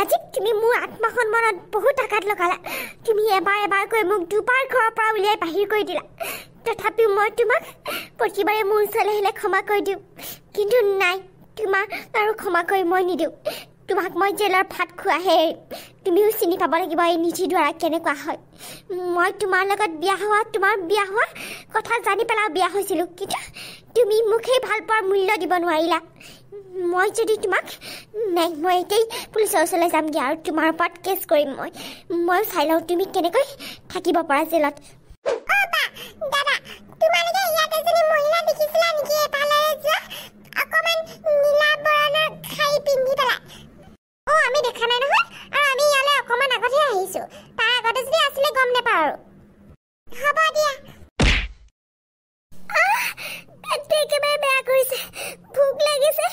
ৰাজীৱ তুমি মোৰ আত্মসন্মানত বহুত আঘাত লগালা তুমি এবাৰ এবাৰকৈ মোক দুবাৰ ঘৰৰ পৰা উলিয়াই বাহিৰ কৰি দিলা তথাপিও মই তোমাক প্ৰতিবাৰে মোৰ ওচৰলৈ আহিলে ক্ষমা কৰি দিওঁ কিন্তু নাই তোমাক আৰু ক্ষমা কৰি মই নিদিওঁ তোমাক মই জেলৰ ভাত খোৱাহে তুমিও চিনি পাব লাগিব এই নীতি দ্বাৰা কেনেকুৱা হয় মই তোমাৰ লগত বিয়া হোৱা তোমাৰ বিয়া হোৱা কথা জানি পেলাই বিয়া হৈছিলোঁ কিন্তু তুমি মোক সেই ভাল পোৱাৰ মূল্য দিব নোৱাৰিলা মই যদি তোমাক নাই মই এতিয়াই পুলিচৰ ওচৰলৈ যামগৈ আৰু তোমাৰ ওপৰত কেছ কৰিম মই মই চাই লওঁ তুমি কেনেকৈ থাকিব পাৰা জেলত হ'ব লাগিছে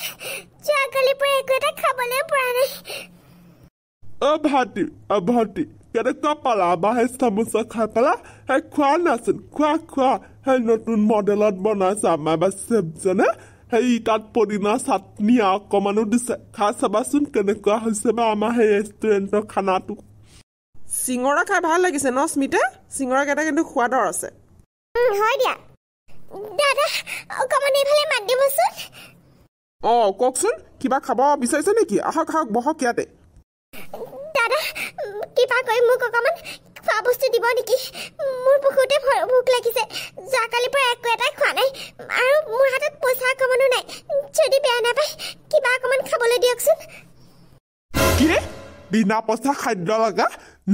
যোৱাকালিৰ পৰা একো এটা খাবলৈ পৰা নাই অ ভাটি অ ভাটি কেনেকুৱা পালা আমাৰ সেই চামোচা খাই পেলা সেই খোৱা নাছিল খোৱা খোৱা সেই নতুন মডেলত বনাইছে আমাৰ বা চেফজনে সেই তাত পদিনা চাটনি অকণমানো দিছে খাই চাবাচোন কেনেকুৱা হৈছে বা আমাৰ সেই ৰেষ্টুৰেণ্টৰ খানাটো চিঙৰা খাই ভাল লাগিছে ন স্মিতা চিঙৰা কেইটা কিন্তু সোৱাদৰ আছে হয় দিয়া দাদা অকণমান এইফালে মাত দিবচোন অঁ কওকচোন কিবা খাব বিচাৰিছে নেকি আহক আহক বহক ইয়াতে দাদা কিবা কৰি মোক অকণমান খোৱা বস্তু দিব নেকি মোৰ বহুতে ভোক লাগিছে যোৱাকালিৰ পৰা একো এটাই খোৱা নাই আৰু মোৰ হাতত পইচা অকণমানো নাই যদি বেয়া নাপায় কিবা অকণমান খাবলৈ দিয়কচোন বিনা পইচা খাদ্য লগা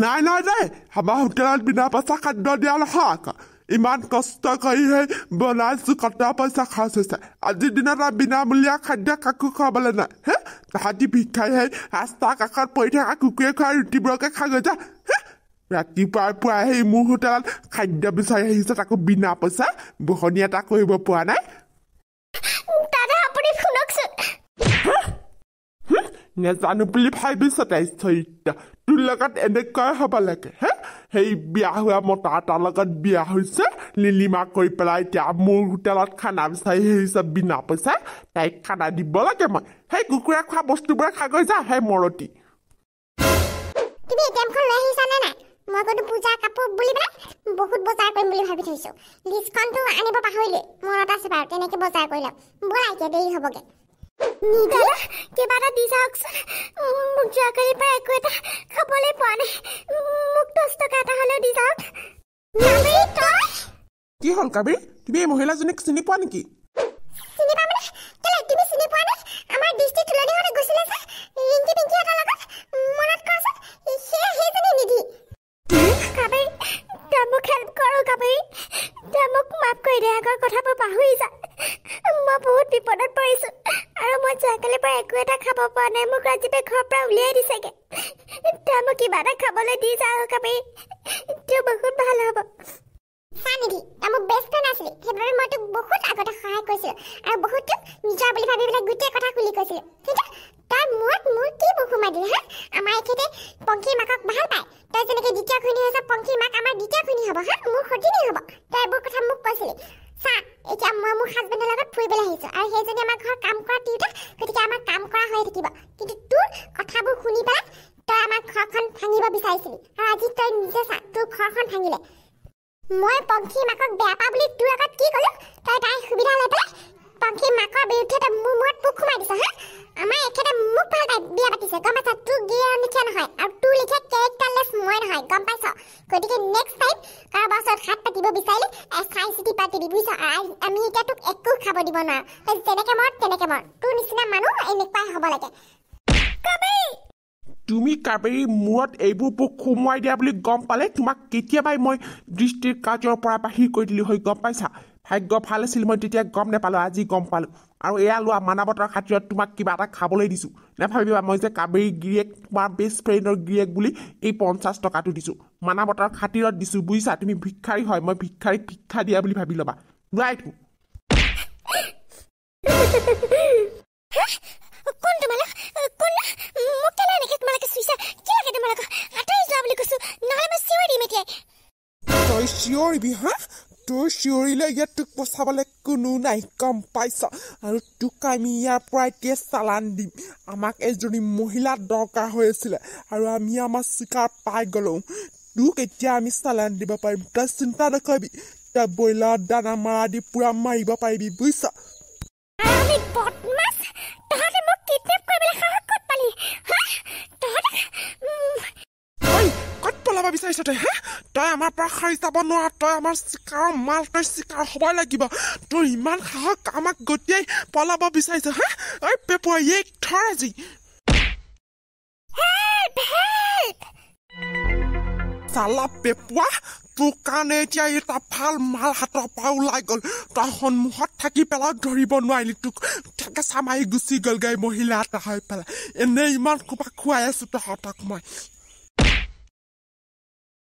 নাই নাই নাই আমাৰ হোটেলত বিনা পইচা খাদ্য দিয়া নহয় আকৌ ইমান কষ্ট কৰিহে বনাইছো কটা পইচা খৰচ হৈছে আজিৰ দিনত আৰু বিনামূলীয়া খাদ্য কাকো খোৱাবলে নাই হে তাহাঁতি ভিক্ষাই ভিক্ষাইহে ৰাস্তাৰ কাষত পৰি থকা কুকুৰে খোৱা ৰুটিবোৰকে খাই গৈ যা হে ৰাতিপুৱাৰ পৰাই সেই মোৰ হোটেলত খাদ্য বিচাৰি আহিছে তাকো বিনা পইচা বহনি এটা কৰিব পৰা নাই নেজানো বুলি ভাবিছ তাই চৰিত্ৰ তোৰ লগত এনেকুৱাই হ'ব লাগে হে সেই বিয়া হোৱা মতা লগত বিয়া হৈছে লিলিমা কৈ পেলাই এতিয়া মোৰ হোটেলত খানা বিচাৰি আহিছে বিনা পইচা তাইক খানা দিব লাগে মই সেই কুকুৰা খোৱা বস্তুবোৰে খাগৈ যা সেই মৰতি মই নিদালে কিবা এটা দি চাওকচোন মোক যোৱাকালি পৰা একো এটা খাবলৈ পোৱা নাই মোক দছ টকা এটা হ'লেও দি যাওক কি হ'ল কাবি তুমি এই মহিলাজনীক চিনি পোৱা নেকি মোক হেল্প কৰো কাবি তই মোক মাফ কৰি দে আগৰ কথাবোৰ পাহৰি যায় মই বহুত বিপদত পৰিছো আৰু মই ছাগলীৰ পৰা একো এটা খাব পৰা নাই মোক আজি ঘৰৰ পৰা উলিয়াই দিছেগে তই মোক কিবা এটা খাবলৈ দি যা কাবি তেওঁ বহুত ভাল হ'ব পংখীৰ মাক আমাৰ দ্বিতীয় খুনী হ'ব হা মোৰ সতিনী হ'ব তই এইবোৰ কথা মোক কৈছিলি এতিয়া মই মোৰ হাজবেণ্ডৰ লগত ফুৰিবলৈ আহিছোঁ আৰু সেইজনী আমাৰ ঘৰত কাম কৰা তিৰোতা গতিকে আমাৰ কাম কৰা হৈ থাকিব কিন্তু তোৰ কথাবোৰ শুনি পেলাই তই আমাৰ ঘৰখন ভাঙিব বিচাৰিছিলি আৰু আজি তই নিজে চা তোৰ ঘৰখন ভাঙিলে মই পংখী মাকক বেয়া পাওঁ বুলি তোৰ আগত কি ক'লো তই তাইৰ সুবিধা লৈ পেলাই পাখি মাকৰ বিৰুদ্ধে মোৰ মূৰত পোক সোমাই হা আমাৰ এখেতে মোক ভাল পাই বিয়া পাতিছে গম পাইছা তোৰ গিয়াৰ লিখিয়া নহয় আৰু তোৰ লিখিয়া কেক মই নহয় গম পাইছ গতিকে নেক্সট টাইম কাৰোবাৰ ওচৰত হাত পাতিব বিচাৰিলে এখাই চিটি পাতি দি বুজিছ আমি এতিয়া তোক একো খাব দিব নোৱাৰো যেনেকে মৰ তেনেকে মৰ তোৰ নিচিনা মানুহ এনেকুৱাই হ'ব লাগে তুমি কাবেৰীৰ মূৰত এইবোৰ পোক সোমোৱাই দিয়া বুলি গম পালে তোমাক কেতিয়াবাই মই দৃষ্টিৰ কাজৰ পৰা বাহিৰ কৰি দিলোঁ হয় গম পাইছা ভাগ্য ভাল আছিল মই তেতিয়া গম নাপালোঁ আজি গম পালোঁ আৰু এয়া লোৱা মানৱতাৰ খাতিৰত তোমাক কিবা এটা খাবলৈ দিছোঁ নাভাবিবা মই যে কাবেৰীৰ গিৰিয়েক তোমাৰ বেষ্ট ফ্ৰেণ্ডৰ গিৰিয়েক বুলি এই পঞ্চাছ টকাটো দিছোঁ মানৱতাৰ খাতিৰত দিছোঁ বুজিছা তুমি ভিক্ষাৰী হয় মই ভিক্ষাৰীক ভিক্ষা দিয়া বুলি ভাবি ল'বা লোৱাই থওঁ চিঞৰিবি হা তোৰ চিঞৰিলৈ ইয়াত তোক পচাবলৈ কোনো নাই গম পাইছ আৰু তোক আমি ইয়াৰ পৰা এতিয়া চালান দিম আমাক এজনী মহিলা দৰকাৰ হৈ আছিলে আৰু আমি আমাৰ চিকাৰ পাই গ'লোঁ তোক এতিয়া আমি চালান দিব পাৰিম তই চিন্তা নকৰিবি তই ব্ৰইলাৰ দানা মাৰা দি পূৰা মাৰিব পাৰিবি বুজিছ তই আমাৰ পৰা সাৰি যাব নোৱাৰ তই আমাৰ চিকাৰ মাল তই চিকাৰ হ'ব লাগিব তোৰ ইমান সাহস আমাক গতিয়াই পলাব বিচাৰিছ হা ঐ পেপুৱা ইয়ে থৰ আজি চালা পেপুৱা তোৰ কাৰণে এতিয়া এটা ভাল মাল হাতৰ পৰা ওলাই গ'ল তই সন্মুখত থাকি পেলাই ধৰিব নোৱাৰিলি তোক থাকে চামাৰি গুচি গ'লগৈ মহিলা এটা হৈ পেলাই এনেই ইমান খোপা খুৱাই আছো তহঁতক মই